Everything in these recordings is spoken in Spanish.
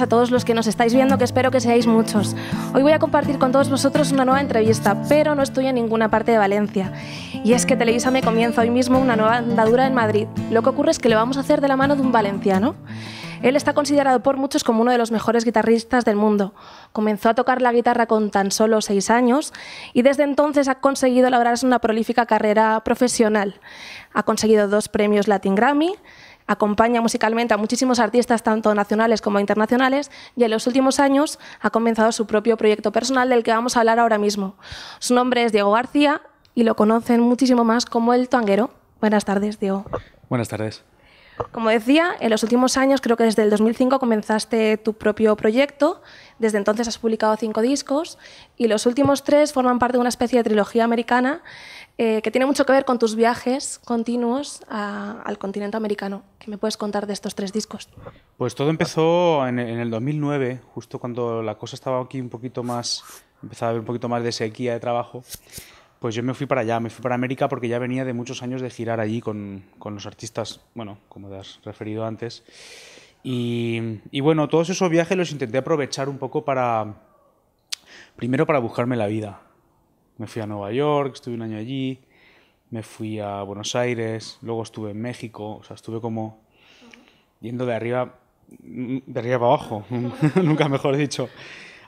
a todos los que nos estáis viendo, que espero que seáis muchos. Hoy voy a compartir con todos vosotros una nueva entrevista, pero no estoy en ninguna parte de Valencia. Y es que Televisa me comienza hoy mismo una nueva andadura en Madrid. Lo que ocurre es que lo vamos a hacer de la mano de un valenciano. Él está considerado por muchos como uno de los mejores guitarristas del mundo. Comenzó a tocar la guitarra con tan solo seis años y desde entonces ha conseguido lograrse una prolífica carrera profesional. Ha conseguido dos premios Latin Grammy, acompaña musicalmente a muchísimos artistas, tanto nacionales como internacionales, y en los últimos años ha comenzado su propio proyecto personal del que vamos a hablar ahora mismo. Su nombre es Diego García y lo conocen muchísimo más como el Tanguero. Buenas tardes, Diego. Buenas tardes. Como decía, en los últimos años, creo que desde el 2005 comenzaste tu propio proyecto, desde entonces has publicado cinco discos y los últimos tres forman parte de una especie de trilogía americana eh, que tiene mucho que ver con tus viajes continuos al continente americano. ¿Qué me puedes contar de estos tres discos? Pues todo empezó en, en el 2009, justo cuando la cosa estaba aquí un poquito más, empezaba a haber un poquito más de sequía de trabajo. Pues yo me fui para allá, me fui para América porque ya venía de muchos años de girar allí con, los artistas, bueno, como te has referido antes. Y, y, bueno, todos esos viajes los intenté aprovechar un poco para, primero para buscarme la vida. Me fui a Nueva York, estuve un año allí, me fui a Buenos Aires, luego estuve en México, o sea, estuve como yendo de arriba, de arriba abajo, nunca mejor dicho.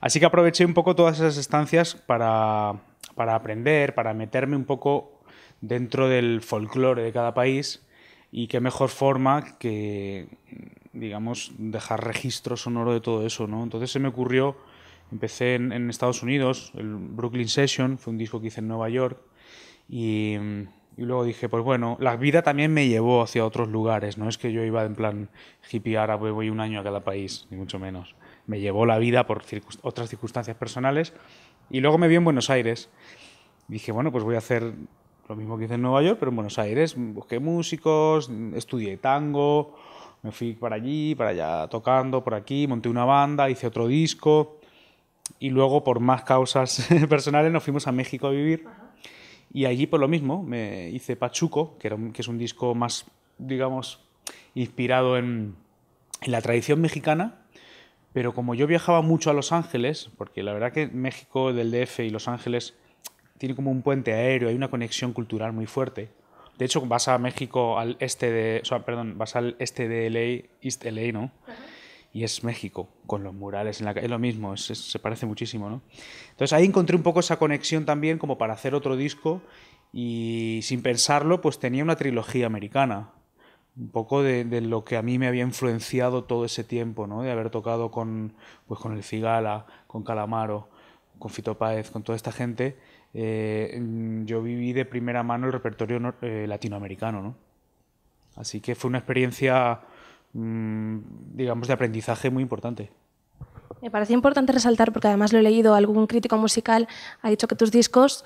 Así que aproveché un poco todas esas estancias para para aprender, para meterme un poco dentro del folclore de cada país y qué mejor forma que, digamos, dejar registro sonoro de todo eso, ¿no? Entonces se me ocurrió, empecé en, Estados Unidos, el Brooklyn Session, fue un disco que hice en Nueva York y, luego dije, pues bueno, la vida también me llevó hacia otros lugares, no es que yo iba en plan hippie árabe, voy un año a cada país, ni mucho menos. Me llevó la vida por otras circunstancias personales y luego me vi en Buenos Aires. dije, bueno, pues voy a hacer lo mismo que hice en Nueva York, pero en Buenos Aires. Busqué músicos, estudié tango, me fui para allí, para allá tocando, por aquí, monté una banda, hice otro disco. Y luego, por más causas personales, nos fuimos a México a vivir. Y allí, por lo mismo, me hice Pachuco, que, que es un disco más, digamos, inspirado en la tradición mexicana pero como yo viajaba mucho a Los Ángeles, porque la verdad que México del DF y Los Ángeles tiene como un puente aéreo, hay una conexión cultural muy fuerte. De hecho, vas a México al este de, o sea, perdón, vas al este de LA, East LA, ¿no? Y es México, con los murales en la calle, es lo mismo, se parece muchísimo, ¿no? Entonces ahí encontré un poco esa conexión también como para hacer otro disco y sin pensarlo, pues tenía una trilogía americana un poco de, lo que a mí me había influenciado todo ese tiempo, ¿no? De haber tocado con, pues con el Cigala, con Calamaro, con Fito Páez, con toda esta gente, eh, yo viví de primera mano el repertorio eh, latinoamericano, Así que fue una experiencia, mm, digamos, de aprendizaje muy importante. Me parece importante resaltar, porque además lo he leído, algún crítico musical ha dicho que tus discos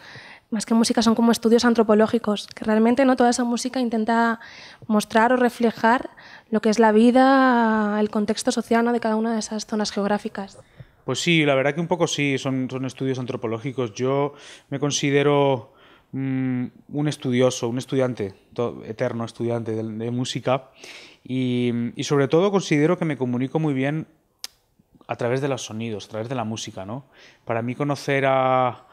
más que música son como estudios antropológicos, que realmente no toda esa música intenta mostrar o reflejar lo que es la vida, el contexto social de cada una de esas zonas geográficas. Pues sí, la verdad que un poco sí, son, son estudios antropológicos. Yo me considero mm, un estudioso, un estudiante, eterno estudiante de, música y, y sobre todo considero que me comunico muy bien a través de los sonidos, a través de la música, ¿no? Para mí conocer a,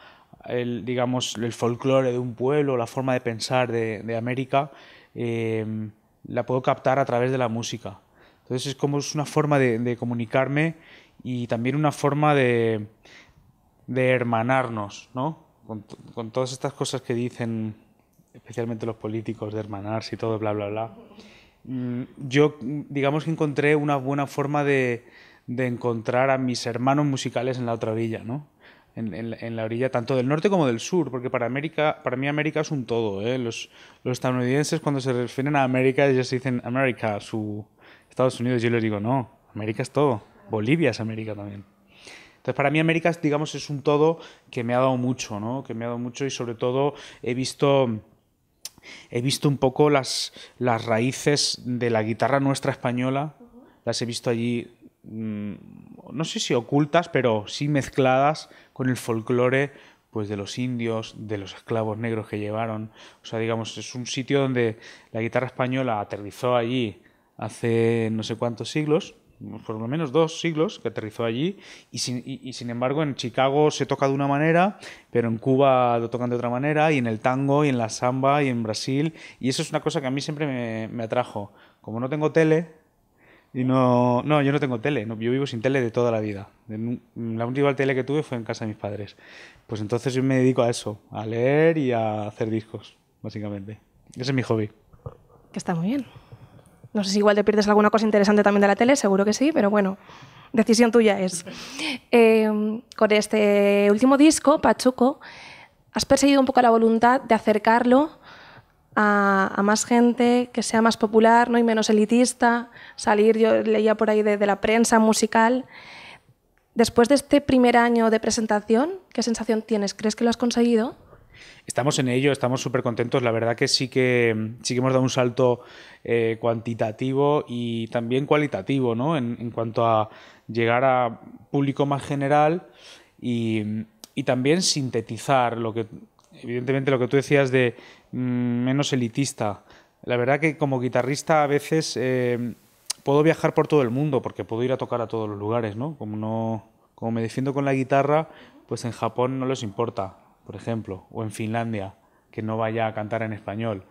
el, digamos, el folclore de un pueblo, la forma de pensar de, América, eh, la puedo captar a través de la música. Entonces es como es una forma de, comunicarme y también una forma de, hermanarnos, ¿no? Con, todas estas cosas que dicen, especialmente los políticos, de hermanarse y todo, bla, bla, bla. Mm, yo, digamos que encontré una buena forma de, de encontrar a mis hermanos musicales en la otra orilla, ¿no? en, la orilla tanto del norte como del sur, porque para América, para mí América es un todo. ¿eh? Los, los, estadounidenses cuando se refieren a América ellos se dicen América, su Estados Unidos. Yo les digo no, América es todo. Bolivia es América también. Entonces, para mí América, digamos, es un todo que me ha dado mucho, ¿no? Que me ha dado mucho y sobre todo he visto he visto un poco las, las raíces de la guitarra nuestra española, las he visto allí Mm, no sé si ocultas, pero sí mezcladas con el folclore pues de los indios, de los esclavos negros que llevaron. O sea, digamos, es un sitio donde la guitarra española aterrizó allí hace no sé cuántos siglos, por lo menos dos siglos que aterrizó allí y sin, embargo en Chicago se toca de una manera, pero en Cuba lo tocan de otra manera y en el tango y en la samba y en Brasil y eso es una cosa que a mí siempre me atrajo. Como no tengo tele, y no, no, yo no tengo tele, no, yo vivo sin tele de toda la vida. La última tele que tuve fue en casa de mis padres. Pues entonces yo me dedico a eso, a leer y a hacer discos, básicamente. Ese es mi hobby. Que está muy bien. No sé si igual te pierdes alguna cosa interesante también de la tele, seguro que sí, pero bueno, decisión tuya es. Em, con este último disco, Pachuco, has perseguido un poco la voluntad de acercarlo a, más gente, que sea más popular ¿no? y menos elitista, salir, yo leía por ahí de, la prensa musical. Después de este primer año de presentación, ¿qué sensación tienes? ¿Crees que lo has conseguido? Estamos en ello, estamos súper contentos. La verdad que sí que, sí que hemos dado un salto eh, cuantitativo y también cualitativo, ¿no? En, cuanto a llegar a público más general y, y, también sintetizar lo que, evidentemente, lo que tú decías de Mm, menos elitista. La verdad que como guitarrista a veces eh, puedo viajar por todo el mundo porque puedo ir a tocar a todos los lugares, ¿no? Como, no, como me defiendo con la guitarra, pues en Japón no les importa, por ejemplo, o en Finlandia, que no vaya a cantar en español.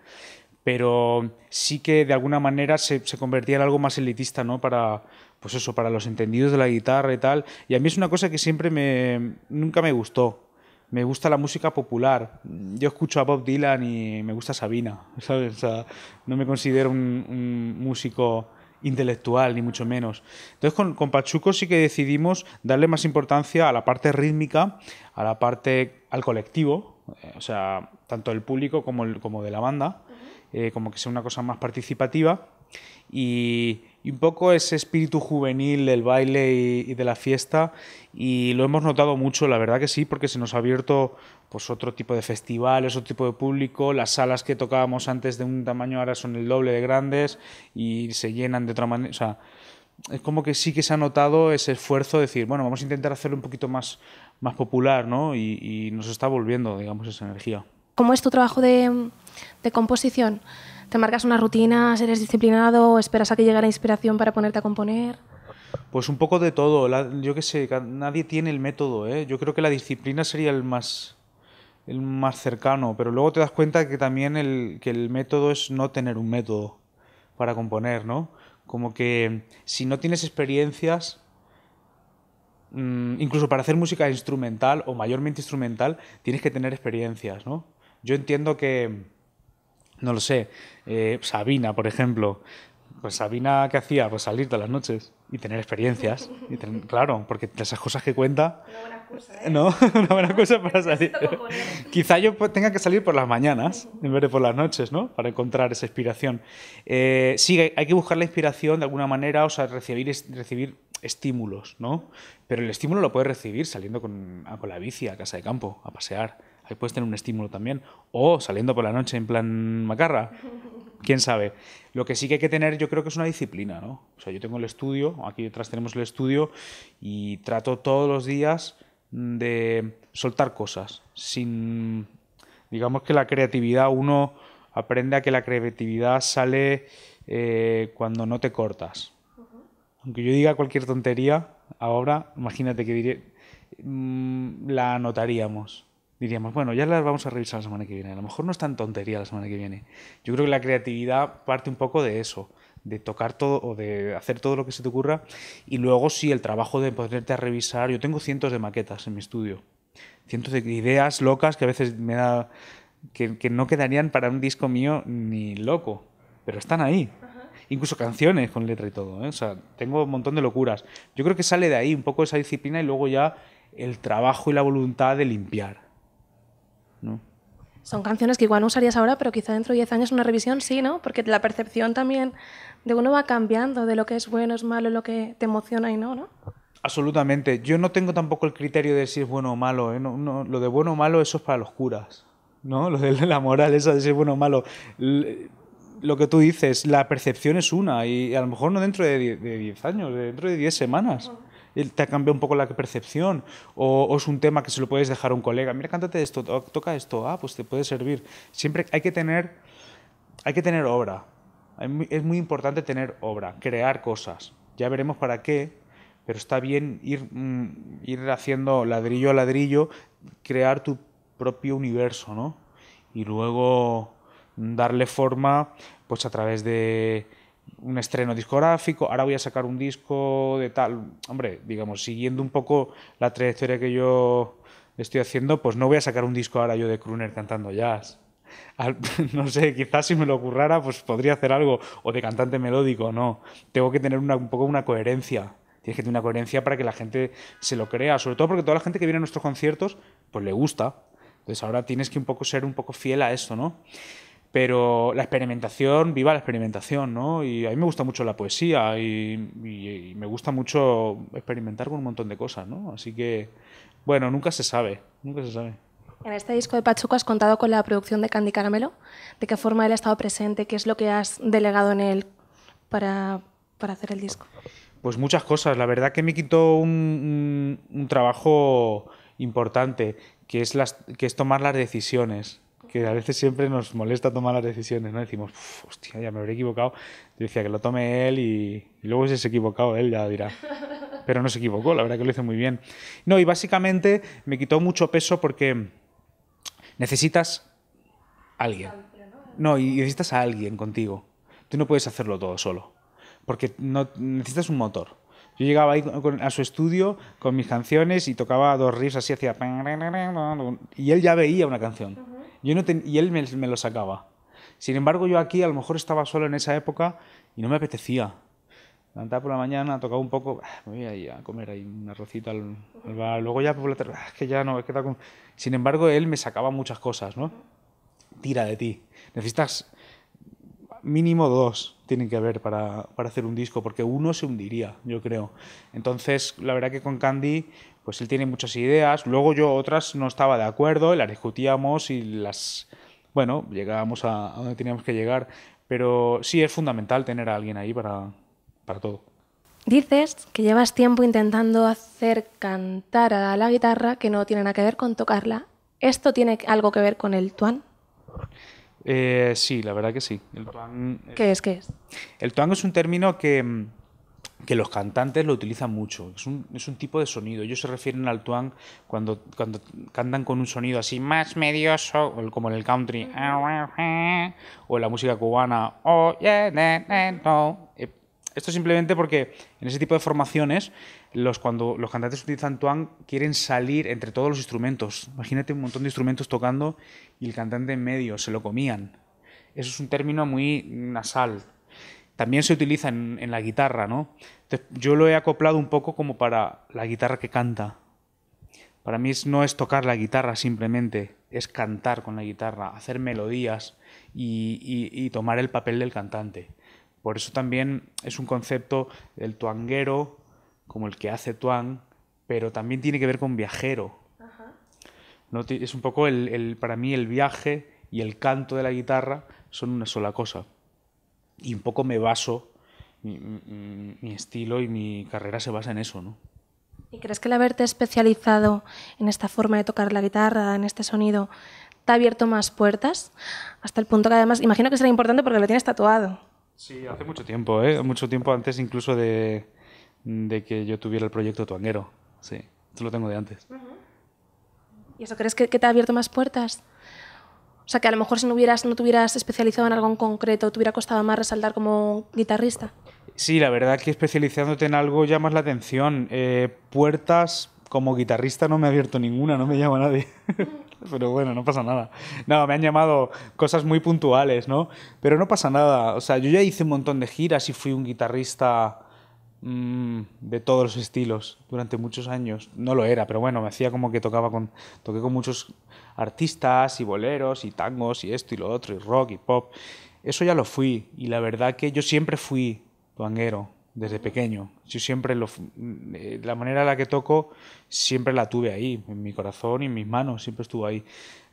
Pero sí que de alguna manera se, se convertía en algo más elitista, ¿no? Para, pues eso, para los entendidos de la guitarra y tal. Y a mí es una cosa que siempre me, nunca me gustó me gusta la música popular. Yo escucho a Bob Dylan y me gusta Sabina, no me considero un, músico intelectual, ni mucho menos. Entonces, con, Pachuco sí que decidimos darle más importancia a la parte rítmica, a la parte, al colectivo, eh, o sea, tanto del público como, el, como de la banda, eh, como que sea una cosa más participativa. Y, y un poco ese espíritu juvenil del baile y, de la fiesta y lo hemos notado mucho, la verdad que sí, porque se nos ha abierto pues otro tipo de festivales, otro tipo de público, las salas que tocábamos antes de un tamaño ahora son el doble de grandes y se llenan de otra manera, es como que sí que se ha notado ese esfuerzo de decir, bueno, vamos a intentar hacerlo un poquito más, más popular, ¿no? Y, nos está volviendo, digamos, esa energía. ¿Cómo es tu trabajo de, de composición? ¿Te marcas una rutina? ¿Eres disciplinado? ¿Esperas a que llegue la inspiración para ponerte a componer? Pues un poco de todo. yo qué sé, nadie tiene el método. ¿eh? Yo creo que la disciplina sería el más, el más cercano, pero luego te das cuenta que también el, que el método es no tener un método para componer, ¿no? Como que si no tienes experiencias, mm, incluso para hacer música instrumental o mayormente instrumental, tienes que tener experiencias, ¿no? Yo entiendo que no lo sé, eh, Sabina, por ejemplo. Pues Sabina, ¿qué hacía? Pues salir de las noches y tener experiencias. Y claro, porque esas cosas que cuenta... Una buena cosa, ¿eh? No, una buena cosa para salir. Quizá yo tenga que salir por las mañanas en vez de por las noches, ¿no? Para encontrar esa inspiración. Eh, sí, hay que buscar la inspiración de alguna manera, o sea, recibir, recibir estímulos, ¿no? Pero el estímulo lo puedes recibir saliendo con, con la bici a casa de campo, a pasear ahí puedes tener un estímulo también. O saliendo por la noche en plan macarra, quién sabe. Lo que sí que hay que tener, yo creo que es una disciplina, ¿no? O sea, yo tengo el estudio, aquí detrás tenemos el estudio y trato todos los días de soltar cosas, sin, digamos que la creatividad, uno aprende a que la creatividad sale eh, cuando no te cortas. Aunque yo diga cualquier tontería, ahora imagínate que mm, la anotaríamos diríamos, bueno, ya las vamos a revisar la semana que viene. A lo mejor no es tan tontería la semana que viene. Yo creo que la creatividad parte un poco de eso, de tocar todo o de hacer todo lo que se te ocurra. Y luego sí, el trabajo de ponerte a revisar. Yo tengo cientos de maquetas en mi estudio. Cientos de ideas locas que a veces me da... Que, no quedarían para un disco mío ni loco. Pero están ahí incluso canciones con letra y todo. ¿eh? O sea, tengo un montón de locuras. Yo creo que sale de ahí un poco esa disciplina y luego ya el trabajo y la voluntad de limpiar. Son canciones que igual no usarías ahora, pero quizá dentro de 10 años una revisión sí, ¿no? Porque la percepción también de uno va cambiando de lo que es bueno, es malo, lo que te emociona y no, ¿no? Absolutamente. Yo no tengo tampoco el criterio de si es bueno o malo. ¿eh? No, lo de bueno o malo, eso es para los curas. ¿no? Lo de la moral, esa de si es bueno o malo. Lo que tú dices, la percepción es una y a lo mejor no dentro de 10 años, dentro de 10 semanas te ha cambiado un poco la percepción, o, o, es un tema que se lo puedes dejar a un colega, mira, cántate esto, toca esto, ah, pues te puede servir. Siempre hay que tener, hay que tener obra, es muy importante tener obra, crear cosas, ya veremos para qué, pero está bien ir, mm, ir haciendo ladrillo a ladrillo, crear tu propio universo, ¿no? Y luego darle forma pues a través de, un estreno discográfico, ahora voy a sacar un disco de tal. Hombre, digamos, siguiendo un poco la trayectoria que yo estoy haciendo, pues no voy a sacar un disco ahora yo de Kruner cantando jazz. no sé, quizás si me lo ocurrara, pues podría hacer algo, o de cantante melódico, no. Tengo que tener un poco una coherencia. Tienes que tener una coherencia para que la gente se lo crea, sobre todo porque toda la gente que viene a nuestros conciertos, pues le gusta. Entonces ahora tienes que un poco ser un poco fiel a eso ¿no? Pero la experimentación, viva la experimentación, ¿no? Y a mí me gusta mucho la poesía y, me gusta mucho experimentar con un montón de cosas, ¿no? Así que, bueno, nunca se sabe, nunca se sabe. En este disco de Pachuco has contado con la producción de Candy Caramelo. ¿De qué forma él ha estado presente? ¿Qué es lo que has delegado en él para, hacer el disco? Pues muchas cosas. La verdad que me quitó un, trabajo importante, que es, que es tomar las decisiones que a veces siempre nos molesta tomar las decisiones, ¿no? Decimos, hostia, ya me habré equivocado. Yo decía que lo tome él y, luego si se ha equivocado él ya dirá. Pero no se equivocó, la verdad que lo hizo muy bien. No, y básicamente me quitó mucho peso porque necesitas a alguien. No, y necesitas a alguien contigo. Tú no puedes hacerlo todo solo, porque no, necesitas un motor. Yo llegaba ahí a su estudio con mis canciones y tocaba dos riffs así, hacía... Y él ya veía una canción no y él me, lo sacaba. Sin embargo, yo aquí a lo mejor estaba solo en esa época y no me apetecía. Levantaba por la mañana, tocaba un poco, ah, me voy a ir a comer ahí una arrocito al, Luego ya por la ah, que ya no, es que con... Sin embargo, él me sacaba muchas cosas, ¿no? Tira de ti. Necesitas mínimo dos tienen que haber para, para, hacer un disco, porque uno se hundiría, yo creo. Entonces, la verdad que con Candy pues él tiene muchas ideas, luego yo otras no estaba de acuerdo, y las discutíamos y las, bueno, llegábamos a, donde teníamos que llegar, pero sí es fundamental tener a alguien ahí para, para todo. Dices que llevas tiempo intentando hacer cantar a la guitarra que no tiene nada que ver con tocarla. ¿Esto tiene algo que ver con el tuan? Eh, sí, la verdad que sí. ¿Qué es? ¿Qué es? El tuan es un término que mm, que los cantantes lo utilizan mucho. Es un, tipo de sonido. Ellos se refieren al twang cuando, cuando cantan con un sonido así más medioso, como en el country, o la música cubana. Eh, esto simplemente porque en ese tipo de formaciones, los, cuando los cantantes utilizan twang, quieren salir entre todos los instrumentos. Imagínate un montón de instrumentos tocando y el cantante en medio, se lo comían. Eso es un término muy nasal, también se utiliza en, la guitarra, ¿no? yo lo he acoplado un poco como para la guitarra que canta. Para mí no es tocar la guitarra simplemente, es cantar con la guitarra, hacer melodías y, tomar el papel del cantante. Por eso también es un concepto del tuanguero, como el que hace tuang, pero también tiene que ver con viajero. ¿No? Es un poco el, para mí el viaje y el canto de la guitarra son una sola cosa y un poco me baso, mi, estilo y mi carrera se basa en eso, ¿no? ¿Y crees que el haberte especializado en esta forma de tocar la guitarra, en este sonido, te ha abierto más puertas? Hasta el punto que además, imagino que será importante porque lo tienes tatuado. Sí, hace mucho tiempo, ¿eh? Mucho tiempo antes incluso de, de que yo tuviera el proyecto Tuanguero. Sí, esto lo tengo de antes. ¿Y eso crees que, que te ha abierto más puertas? O sea, que a lo mejor si no, hubieras, no te hubieras especializado en algo en concreto, te hubiera costado más resaltar como guitarrista. Sí, la verdad que especializándote en algo llamas la atención. Eh, puertas como guitarrista no me ha abierto ninguna, no me llama nadie. Pero bueno, no pasa nada. No, me han llamado cosas muy puntuales, ¿no? Pero no pasa nada. O sea, yo ya hice un montón de giras y fui un guitarrista mm, de todos los estilos durante muchos años. No lo era, pero bueno, me hacía como que tocaba con, toqué con muchos artistas y boleros y tangos y esto y lo otro y rock y pop. Eso ya lo fui y la verdad que yo siempre fui tanguero, desde pequeño. Yo siempre lo, eh, la manera en la que toco siempre la tuve ahí, en mi corazón y en mis manos, siempre estuvo ahí.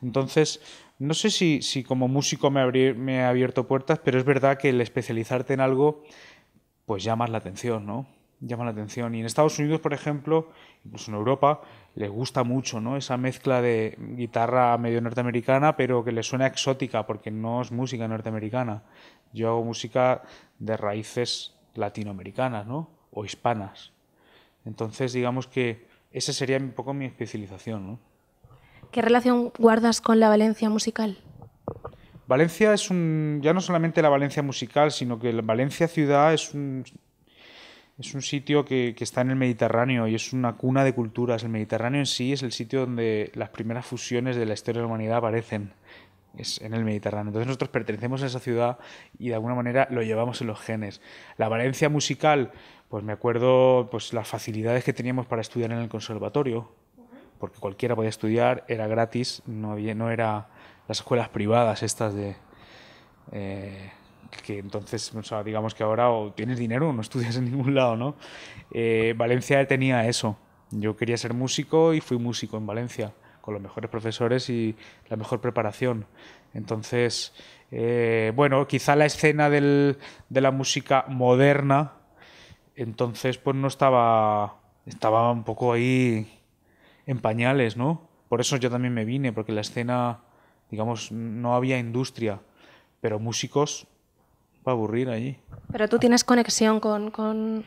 Entonces, no sé si, como músico me, me ha abierto puertas, pero es verdad que el especializarte en algo pues llamas la atención, ¿no? llama la atención. Y en Estados Unidos, por ejemplo, incluso en Europa, les gusta mucho ¿no? esa mezcla de guitarra medio norteamericana, pero que le suena exótica, porque no es música norteamericana. Yo hago música de raíces latinoamericanas ¿no? o hispanas. Entonces, digamos que esa sería un poco mi especialización. ¿Qué relación guardas con la Valencia musical? Valencia es un, ya no solamente la Valencia musical, sino que la Valencia ciudad es un, es un sitio que, está en el Mediterráneo y es una cuna de culturas. El Mediterráneo en sí es el sitio donde las primeras fusiones de la historia de la humanidad aparecen. Es en el Mediterráneo. Entonces nosotros pertenecemos a esa ciudad y de alguna manera lo llevamos en los genes. La Valencia musical, pues me acuerdo pues las facilidades que teníamos para estudiar en el conservatorio, porque cualquiera podía estudiar, era gratis, no, había, no era las escuelas privadas estas de... Eh, que entonces, digamos que ahora o tienes dinero no estudias en ningún lado, ¿no? Eh, Valencia tenía eso. Yo quería ser músico y fui músico en Valencia, con los mejores profesores y la mejor preparación. Entonces, eh, bueno, quizá la escena de la música moderna, entonces pues no estaba, estaba un poco ahí en pañales, ¿no? Por eso yo también me vine, porque la escena, digamos, no había industria, pero músicos para aburrir allí. Pero tú tienes conexión con, con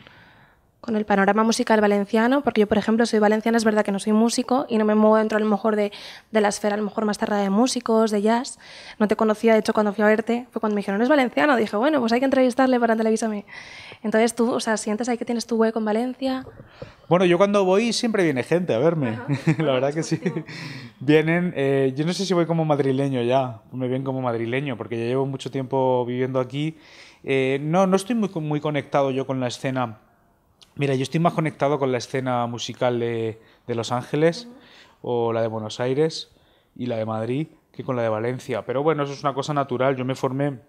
con el panorama musical valenciano, porque yo, por ejemplo, soy valenciana, es verdad que no soy músico y no me muevo dentro a lo mejor de, de la esfera a lo mejor más cerrada de músicos, de jazz. No te conocía, de hecho, cuando fui a verte fue cuando me dijeron, es valenciano. Dije, bueno, pues hay que entrevistarle para mí Entonces tú, o sea, sientes ahí que tienes tu hueco en Valencia. Bueno, yo cuando voy siempre viene gente a verme, la verdad que sí. Vienen, eh, yo no sé si voy como madrileño ya, me ven como madrileño, porque ya llevo mucho tiempo viviendo aquí. Eh, no, no estoy muy, muy conectado yo con la escena Mira, yo estoy más conectado con la escena musical de, Los Ángeles o la de Buenos Aires y la de Madrid que con la de Valencia. Pero bueno, eso es una cosa natural. Yo me formé,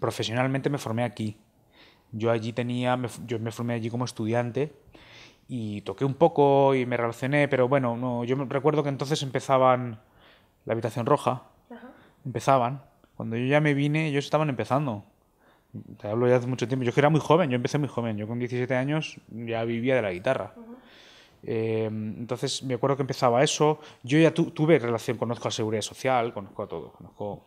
profesionalmente me formé aquí. Yo allí tenía, yo me formé allí como estudiante y toqué un poco y me relacioné, pero bueno, no, yo recuerdo que entonces empezaban la habitación roja, empezaban. Cuando yo ya me vine, ellos estaban empezando te hablo ya hace mucho tiempo, yo que era muy joven, yo empecé muy joven, yo con 17 años ya vivía de la guitarra. Eh, entonces me acuerdo que empezaba eso, yo ya tuve relación, conozco a Seguridad Social, conozco a todos, conozco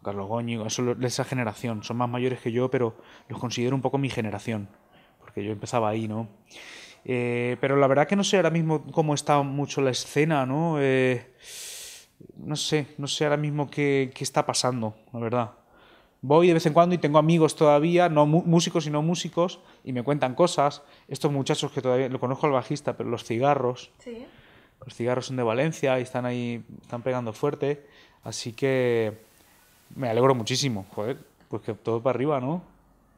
a Carlos Goñi, eso, esa generación, son más mayores que yo, pero los considero un poco mi generación, porque yo empezaba ahí, ¿no? Eh, pero la verdad que no sé ahora mismo cómo está mucho la escena, ¿no? Eh, no sé, no sé ahora mismo qué, qué está pasando, la verdad voy de vez en cuando y tengo amigos todavía, no músicos y no músicos, y me cuentan cosas. Estos muchachos que todavía lo conozco al bajista, pero los cigarros. Sí. Los cigarros son de Valencia y están ahí, están pegando fuerte. Así que me alegro muchísimo, joder, pues que todo para arriba, ¿no?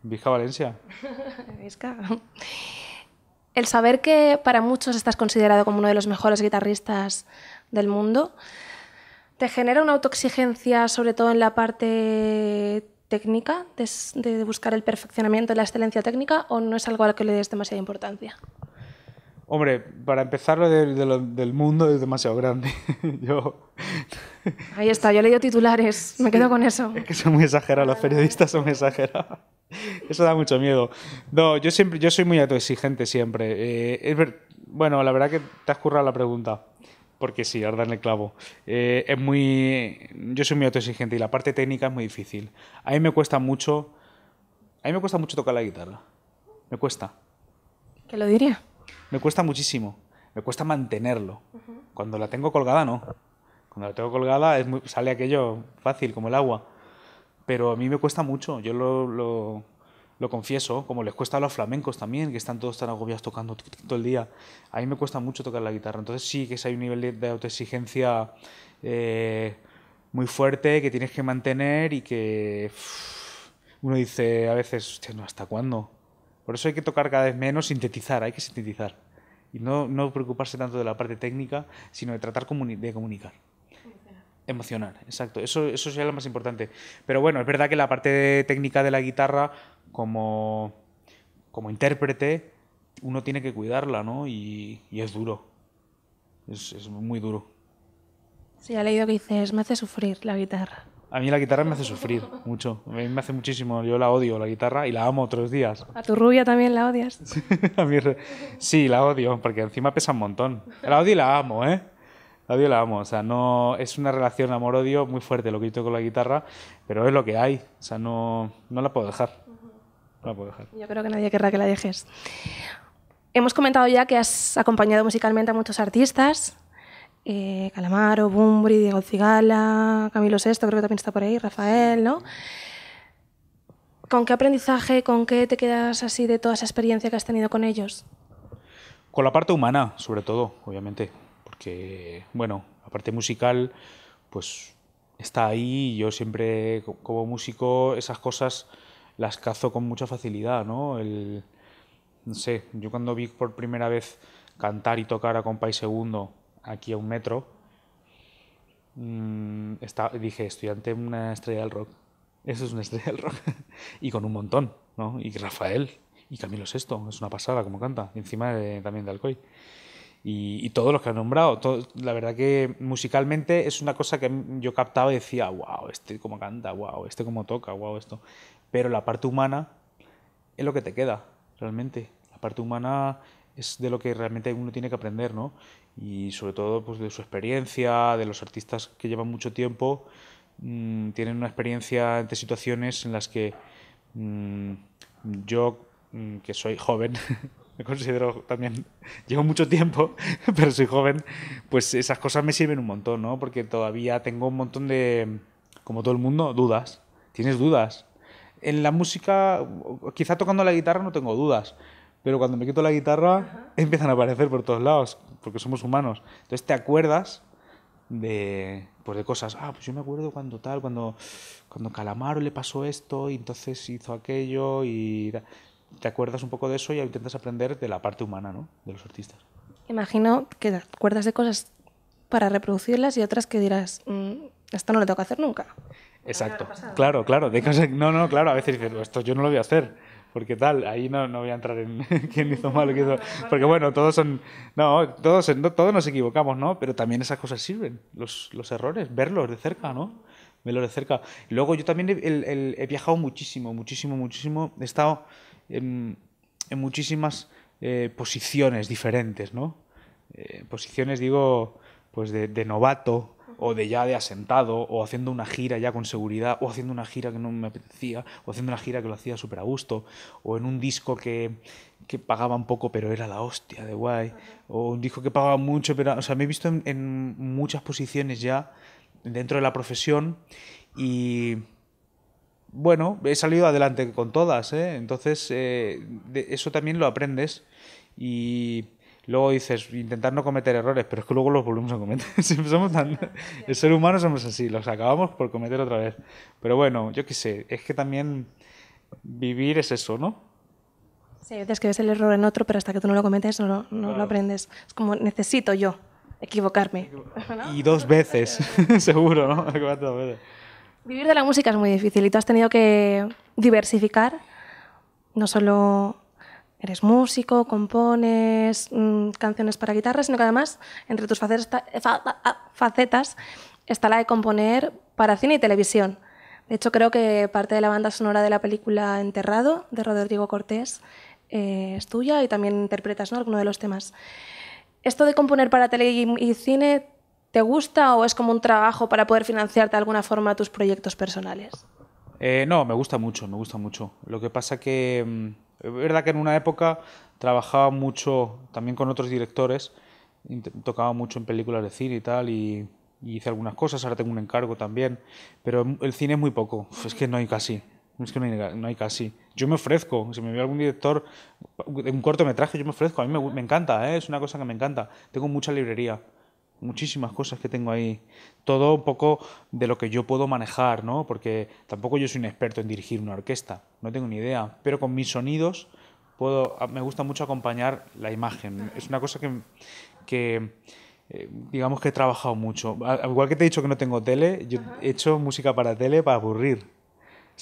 Vizca Valencia. Vizca. El saber que para muchos estás considerado como uno de los mejores guitarristas del mundo, ¿Te genera una autoexigencia, sobre todo en la parte técnica, de, buscar el perfeccionamiento, y la excelencia técnica, o no es algo a lo que le des demasiada importancia? Hombre, para empezar, lo, del mundo es demasiado grande. Ahí está, yo he leído titulares, me quedo con eso. Es que son muy exagerados, los periodistas son muy exagerados. Eso da mucho miedo. No, yo siempre, yo soy muy autoexigente siempre. Eh, bueno, la verdad que te has currado la pregunta porque sí, ahora en el clavo. Eh, es muy. Yo soy muy autoexigente y la parte técnica es muy difícil. A mí me cuesta mucho. A mí me cuesta mucho tocar la guitarra. Me cuesta. ¿Qué lo diría? Me cuesta muchísimo. Me cuesta mantenerlo. Cuando la tengo colgada, no. Cuando la tengo colgada es sale aquello fácil, como el agua. Pero a mí me cuesta mucho. Yo lo lo confieso, como les cuesta a los flamencos también, que están todos tan agobiados tocando todo el día, a mí me cuesta mucho tocar la guitarra. Entonces sí que hay un nivel de autoexigencia eh, muy fuerte que tienes que mantener y que uno dice a veces, ¿hasta cuándo? Por eso hay que tocar cada vez menos, sintetizar, hay que sintetizar. Y no, preocuparse tanto de la parte técnica, sino de tratar de comunicar emocionar, exacto. Eso, eso sería lo más importante. Pero bueno, es verdad que la parte técnica de la guitarra como, como intérprete uno tiene que cuidarla, ¿no? Y, y es duro. Es, es, muy duro. Sí, ha leído que dices, me hace sufrir la guitarra. A mí la guitarra me hace sufrir mucho. A mí me hace muchísimo. Yo la odio, la guitarra, y la amo otros días. ¿A tu rubia también la odias? a mí Sí, la odio, porque encima pesa un montón. La odio y la amo, ¿eh? La odio y la amo. O sea, no... Es una relación amor-odio muy fuerte lo que yo tengo con la guitarra, pero es lo que hay. O sea, no, no la puedo dejar puedo dejar. Yo creo que nadie querrá que la dejes. Hemos comentado ya que has acompañado musicalmente a muchos artistas. Eh, Calamaro, Bumbri, Diego Cigala, Camilo Sexto, creo que también está por ahí, Rafael, ¿no? ¿Con qué aprendizaje, con qué te quedas así de toda esa experiencia que has tenido con ellos? Con la parte humana, sobre todo, obviamente, porque, bueno, la parte musical, pues está ahí, y yo siempre como músico esas cosas las cazo con mucha facilidad, ¿no? El, no sé, yo cuando vi por primera vez cantar y tocar a Compay Segundo aquí a un metro, mm, dije, estoy ante una estrella del rock. Eso es una estrella del rock. y con un montón, ¿no? Y Rafael, y Camilo Sexto, es una pasada como canta, encima también de Alcoy. Y, y, todos los que han nombrado. la verdad que musicalmente es una cosa que yo captaba y decía, wow, este cómo canta, wow, este cómo toca, wow, esto. Pero la parte humana es lo que te queda, realmente. La parte humana es de lo que realmente uno tiene que aprender, ¿no? Y sobre todo pues, de su experiencia, de los artistas que llevan mucho tiempo, mm, tienen una experiencia ante situaciones en las que mm, yo, mm, que soy joven, me considero también, llevo mucho tiempo, pero soy joven, pues esas cosas me sirven un montón, ¿no? Porque todavía tengo un montón de, como todo el mundo, dudas. Tienes dudas en la música, quizá tocando la guitarra no tengo dudas, pero cuando me quito la guitarra empiezan a aparecer por todos lados, porque somos humanos. Entonces te acuerdas de, pues, de cosas. Ah, pues yo me acuerdo cuando tal, cuando, cuando Calamaro le pasó esto y entonces hizo aquello y te acuerdas un poco de eso y intentas aprender de la parte humana, ¿no? De los artistas. Imagino que te acuerdas de cosas para reproducirlas y otras que dirás, mm, esto no lo tengo que hacer nunca. Exacto. Claro, claro. De no, no, claro. A veces dices, esto yo no lo voy a hacer. Porque tal, ahí no, no voy a entrar en quién hizo mal o quién hizo. Porque bueno, todos son. No, todos, todos nos equivocamos, ¿no? Pero también esas cosas sirven. Los, los errores, verlos de cerca, ¿no? Verlos de cerca. Luego yo también he, el, viajado muchísimo, muchísimo, muchísimo. He estado en, muchísimas eh, posiciones diferentes, ¿no? Eh, posiciones, digo, pues de, de novato, o de ya de asentado, o haciendo una gira ya con seguridad, o haciendo una gira que no me apetecía, o haciendo una gira que lo hacía súper a gusto, o en un disco que, pagaba un poco pero era la hostia de guay, o un disco que pagaba mucho, pero... O sea, me he visto en, muchas posiciones ya dentro de la profesión y bueno, he salido adelante con todas, ¿eh? entonces eh, eso también lo aprendes y Luego dices, intentar no cometer errores, pero es que luego los volvemos a cometer. somos tan... El ser humano somos así, los acabamos por cometer otra vez. Pero bueno, yo qué sé, es que también vivir es eso, ¿no? Sí, a veces que ves el error en otro, pero hasta que tú no lo cometes no, lo aprendes. Es como, necesito yo equivocarme. Y dos veces, seguro, ¿no? Vivir de la música es muy difícil y tú has tenido que diversificar, no solo eres músico, compones mm, canciones para guitarra, sino que además entre tus ah, facetas está, la de componer para cine y televisión. De hecho, creo que parte de la banda sonora de la película Enterrado, de Rodrigo Cortés, eh, es tuya y también interpretas algunos de los temas. ¿Esto de componer para tele y, cine te gusta o es como un trabajo para poder financiarte de alguna forma tus proyectos personales? Eh, no, me gusta mucho, me gusta mucho. Lo que pasa que... Mm, es verdad que en una época trabajaba mucho también con otros directores, tocaba mucho en películas de cine y tal, y, hice algunas cosas, ahora tengo un encargo también, pero el cine es muy poco, es que no hay casi. no hay, casi. Yo me ofrezco, si me ve algún director un cortometraje, yo me ofrezco, a mí me, encanta, ¿eh? es una cosa que me encanta. Tengo mucha librería muchísimas cosas que tengo ahí. Todo un poco de lo que yo puedo manejar, ¿no? Porque tampoco yo soy un experto en dirigir una orquesta, no tengo ni idea. Pero con mis sonidos puedo, ah, me gusta mucho acompañar la imagen. Es una cosa que, eh, digamos que he trabajado mucho. Igual que te he dicho que no tengo tele, yo he hecho música para tele para aburrir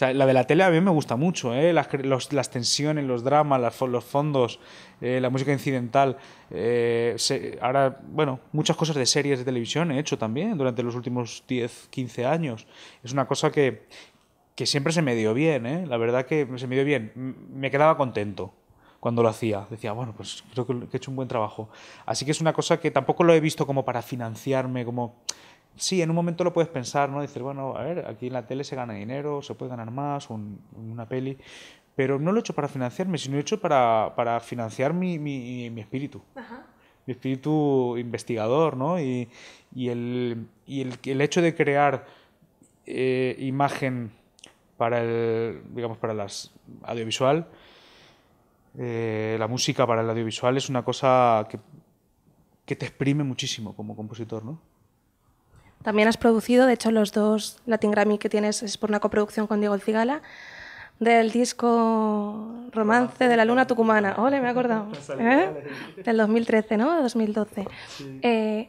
la de la tele a mí me gusta mucho, ¿eh? las, las, tensiones, los dramas, los fondos, eh, la música incidental. Eh, ahora, bueno, muchas cosas de series de televisión he hecho también durante los últimos 10, 15 años. Es una cosa que, que siempre se me dio bien, la verdad que se me dio bien. me quedaba contento cuando lo hacía. Decía, bueno, pues creo que he hecho un buen trabajo. Así que es una cosa que tampoco lo he visto como para financiarme, como sí, en un momento lo puedes pensar, ¿no? Dices, bueno, a ver, aquí en la tele se gana dinero, se puede ganar más, un, una peli, pero no lo he hecho para financiarme, sino he hecho para, para financiar mi, mi, mi espíritu. Mi espíritu investigador, ¿no? Y, el, y el, el, hecho de crear eh, imagen para el, digamos, para las audiovisual, eh, la música para el audiovisual es una cosa que te exprime muchísimo como compositor, ¿no? También has producido, de hecho, los dos Latin Grammy que tienes es por una coproducción con Diego El Cigala, del disco Romance de la Luna Tucumana. Ole, me he acordado. ¿Eh? Del 2013, ¿no? 2012. Eh,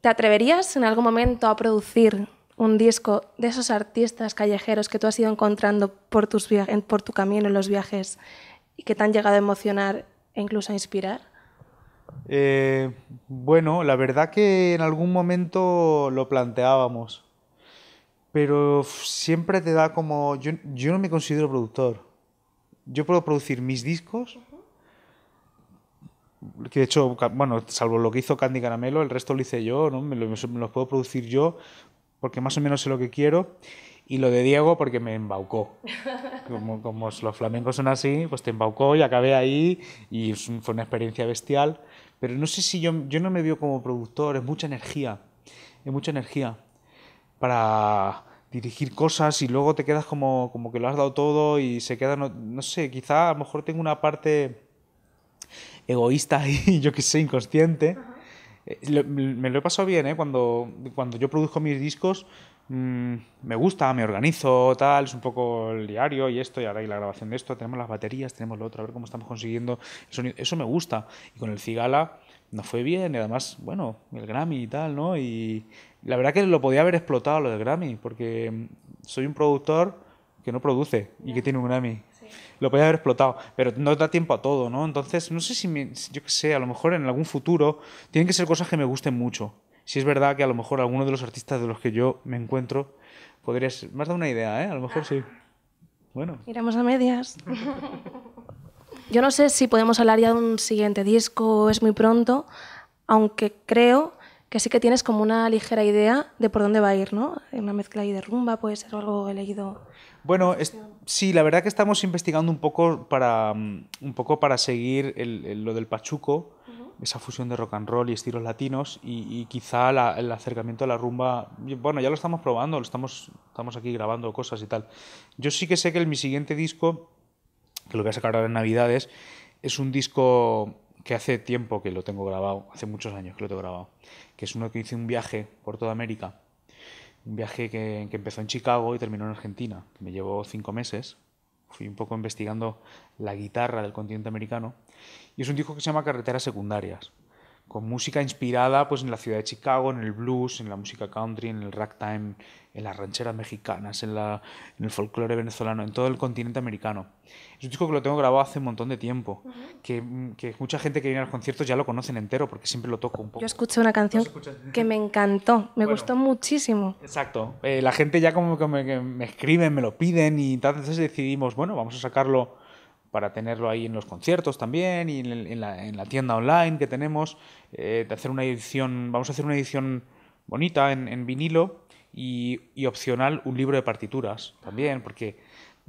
¿Te atreverías en algún momento a producir un disco de esos artistas callejeros que tú has ido encontrando por tu camino en los viajes y que te han llegado a emocionar e incluso a inspirar? Eh, bueno, la verdad que en algún momento lo planteábamos, pero siempre te da como... Yo, no me considero productor. Yo puedo producir mis discos, que de hecho, bueno, salvo lo que hizo Candy Caramelo, el resto lo hice yo, ¿no? me, los, puedo producir yo porque más o menos sé lo que quiero. Y lo de Diego porque me embaucó. Como, como los flamencos son así, pues te embaucó y acabé ahí y fue una experiencia bestial. Pero no sé si yo, yo no me veo como productor, es mucha energía, es mucha energía para dirigir cosas y luego te quedas como, como que lo has dado todo y se queda, no, sé, quizá a lo mejor tengo una parte egoísta y yo que sé, inconsciente. Eh, me lo he pasado bien, ¿eh? Cuando, cuando yo produzco mis discos, Mm, me gusta, me organizo, tal, es un poco el diario y esto, y ahora hay la grabación de esto, tenemos las baterías, tenemos lo otro, a ver cómo estamos consiguiendo el Eso me gusta. Y con el Cigala no fue bien, y además, bueno, el Grammy y tal, ¿no? Y la verdad que lo podía haber explotado lo del Grammy, porque mm, soy un productor que no produce y que tiene un Grammy lo podía haber explotado, pero no da tiempo a todo, ¿no? Entonces, no sé si, yo qué sé, a lo mejor en algún futuro tienen que ser cosas que me gusten mucho. Si es verdad que a lo mejor alguno de los artistas de los que yo me encuentro podría Me más dado una idea, ¿eh? A lo mejor sí. Bueno. Iremos a medias. Yo no sé si podemos hablar ya de un siguiente disco, es muy pronto, aunque creo que sí que tienes como una ligera idea de por dónde va a ir, ¿no? Una mezcla ahí de rumba, puede ser algo he leído. Bueno, sí, la verdad que estamos investigando un poco para, mm, un poco para seguir lo del Pachuco, esa fusión de rock and roll y estilos latinos y, quizá el acercamiento a la rumba, bueno, ya lo estamos probando, lo estamos, estamos aquí grabando cosas y tal. Yo sí que sé que el, mi siguiente disco, que lo voy a sacar ahora en Navidades, es un disco que hace tiempo que lo tengo grabado, hace muchos años que lo tengo grabado, que es uno que hice un viaje por toda América, un viaje que, que empezó en Chicago y terminó en Argentina, que me llevó cinco meses, fui un poco investigando la guitarra del continente americano, y es un disco que se llama Carreteras Secundarias con música inspirada pues, en la ciudad de Chicago, en el blues, en la música country, en el ragtime, en las rancheras mexicanas, en, el folclore venezolano, en todo el continente americano. Es un disco que lo tengo grabado hace un montón de tiempo, mm, que, mucha gente que viene a los conciertos ya lo conocen entero porque siempre lo toco un poco. Yo escuché una canción que me encantó, me gustó muchísimo. Exacto, eh, la gente ya como que me, que me escriben, me lo piden y tal, entonces decidimos, bueno, vamos a sacarlo para tenerlo ahí en los conciertos también y en, la, tienda online que tenemos, eh, de hacer una edición, vamos a hacer una edición bonita en, vinilo y, y, opcional un libro de partituras también, porque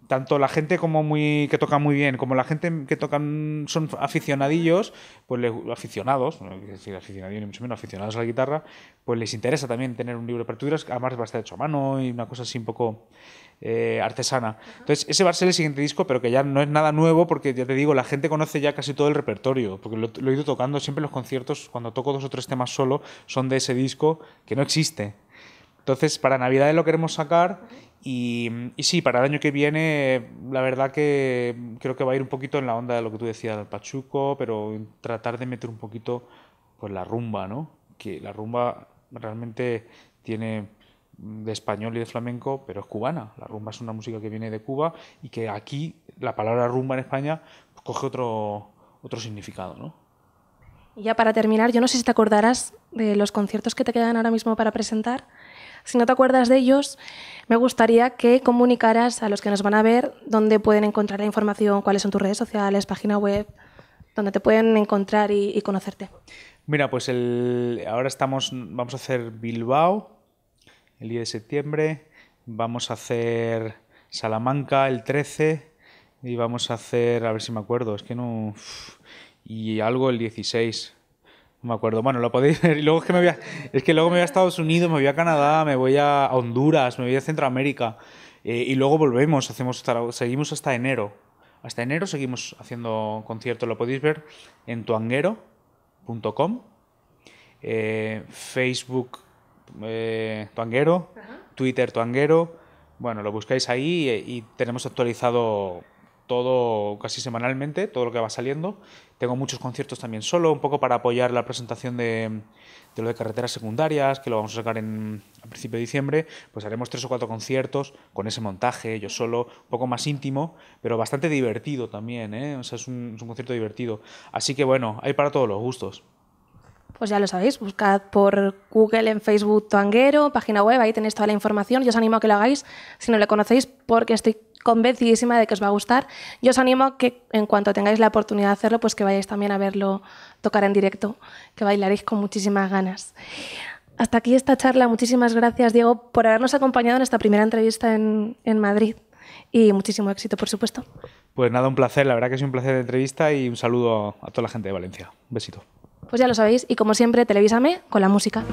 tanto la gente como muy que toca muy bien como la gente que tocan son aficionadillos pues aficionados aficionados ni mucho aficionados a la guitarra pues les interesa también tener un libro de partituras además va a estar hecho a mano y una cosa así un poco eh, artesana entonces ese va a ser el siguiente disco pero que ya no es nada nuevo porque ya te digo la gente conoce ya casi todo el repertorio porque lo, lo he ido tocando siempre en los conciertos cuando toco dos o tres temas solo son de ese disco que no existe entonces para navidad lo queremos sacar y, sí, para el año que viene, la verdad que creo que va a ir un poquito en la onda de lo que tú decías Pachuco, pero tratar de meter un poquito pues, la rumba, ¿no? Que la rumba realmente tiene de español y de flamenco, pero es cubana. La rumba es una música que viene de Cuba y que aquí la palabra rumba en España pues, coge otro, otro significado, ¿no? Y ya para terminar, yo no sé si te acordarás de los conciertos que te quedan ahora mismo para presentar. Si no te acuerdas de ellos, me gustaría que comunicaras a los que nos van a ver dónde pueden encontrar la información, cuáles son tus redes sociales, página web, dónde te pueden encontrar y, conocerte. Mira, pues ahora estamos, vamos a hacer Bilbao el 10 de septiembre, vamos a hacer Salamanca el 13 y vamos a hacer, a ver si me acuerdo, es que no... Y algo el 16 me acuerdo. Bueno, lo podéis ver. Y luego es que, me voy a, es que luego me voy a Estados Unidos, me voy a Canadá, me voy a Honduras, me voy a Centroamérica. Eh, y luego volvemos, hacemos seguimos hasta enero. Hasta enero seguimos haciendo conciertos. Lo podéis ver en tuanguero.com, eh, Facebook eh, Tuanguero, Twitter Tuanguero. Bueno, lo buscáis ahí y tenemos actualizado todo casi semanalmente, todo lo que va saliendo. Tengo muchos conciertos también solo, un poco para apoyar la presentación de, lo de carreteras secundarias, que lo vamos a sacar en, a principio de diciembre. Pues haremos tres o cuatro conciertos con ese montaje, yo solo, un poco más íntimo, pero bastante divertido también. ¿eh? O sea, es un concierto divertido. Así que bueno, hay para todos los gustos pues ya lo sabéis, buscad por Google en Facebook Tanguero, página web, ahí tenéis toda la información. Yo os animo a que lo hagáis si no lo conocéis porque estoy convencidísima de que os va a gustar. Yo os animo a que en cuanto tengáis la oportunidad de hacerlo, pues que vayáis también a verlo tocar en directo, que bailaréis con muchísimas ganas. Hasta aquí esta charla. Muchísimas gracias, Diego, por habernos acompañado en esta primera entrevista en, en Madrid y muchísimo éxito, por supuesto. Pues nada, un placer. La verdad que es un placer de entrevista y un saludo a toda la gente de Valencia. Un besito. Pues ya lo sabéis y como siempre, televísame con la música.